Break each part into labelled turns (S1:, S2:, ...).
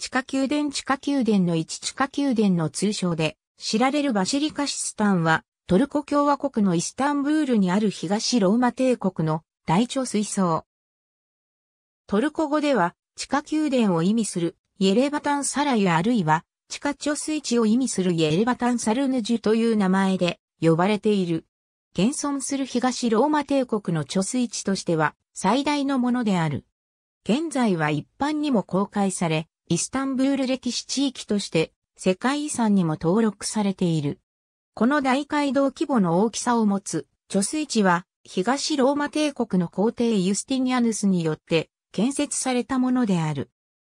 S1: 地下宮殿地下宮殿の一地下宮殿の通称で、知られるバシリカシスタンは、トルコ共和国のイスタンブールにある東ローマ帝国の大貯水槽。トルコ語では、地下宮殿を意味するイエレバタンサラユあるいは、地下貯水池を意味するイエレバタンサルヌジュという名前で呼ばれている。現存する東ローマ帝国の貯水池としては最大のものである。現在は一般にも公開され、イスタンブール歴史地域として世界遺産にも登録されている。この大街道規模の大きさを持つ貯水池は東ローマ帝国の皇帝ユスティニアヌスによって建設されたものである。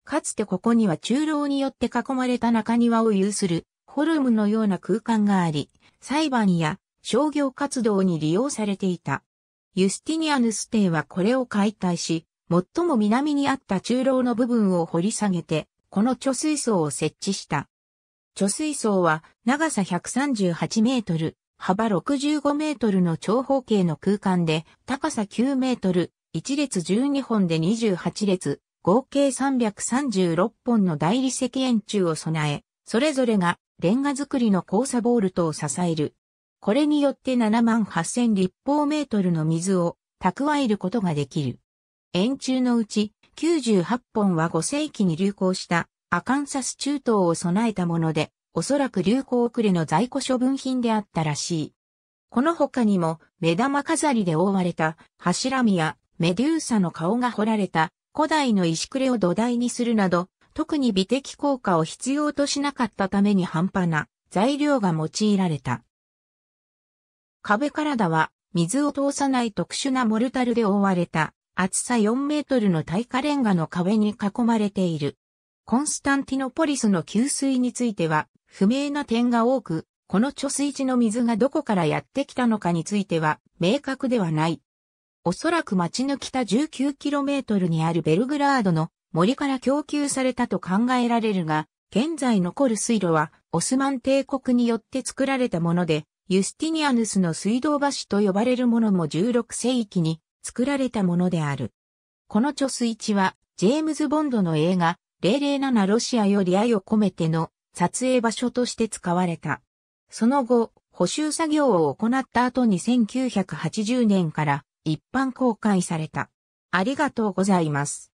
S1: かつてここには中楼によって囲まれた中庭を有するホルムのような空間があり、裁判や商業活動に利用されていた。ユスティニアヌス帝はこれを解体し、最も南にあった中楼の部分を掘り下げて、この貯水槽を設置した。貯水槽は長さ138メートル、幅65メートルの長方形の空間で、高さ9メートル、1列12本で28列、合計336本の大理石円柱を備え、それぞれがレンガ作りの交差ボールトを支える。これによって7万8000立方メートルの水を蓄えることができる。円柱のうち98本は5世紀に流行したアカンサス中東を備えたもので、おそらく流行遅れの在庫処分品であったらしい。この他にも目玉飾りで覆われた柱見やメデューサの顔が彫られた古代の石暮れを土台にするなど、特に美的効果を必要としなかったために半端な材料が用いられた。壁体は水を通さない特殊なモルタルで覆われた厚さ4メートルの耐火レンガの壁に囲まれている。コンスタンティノポリスの給水については、不明な点が多く、この貯水池の水がどこからやってきたのかについては、明確ではない。おそらく町の北 19km にあるベルグラードの森から供給されたと考えられるが、現在残る水路はオスマン帝国によって作られたもので、ユスティニアヌスの水道橋と呼ばれるものも16世紀に作られたものである。この貯水池は、ジェームズ・ボンドの映画、007ロシアより愛を込めての撮影場所として使われた。その後、補修作業を行った後に1980年から一般公開された。ありがとうございます。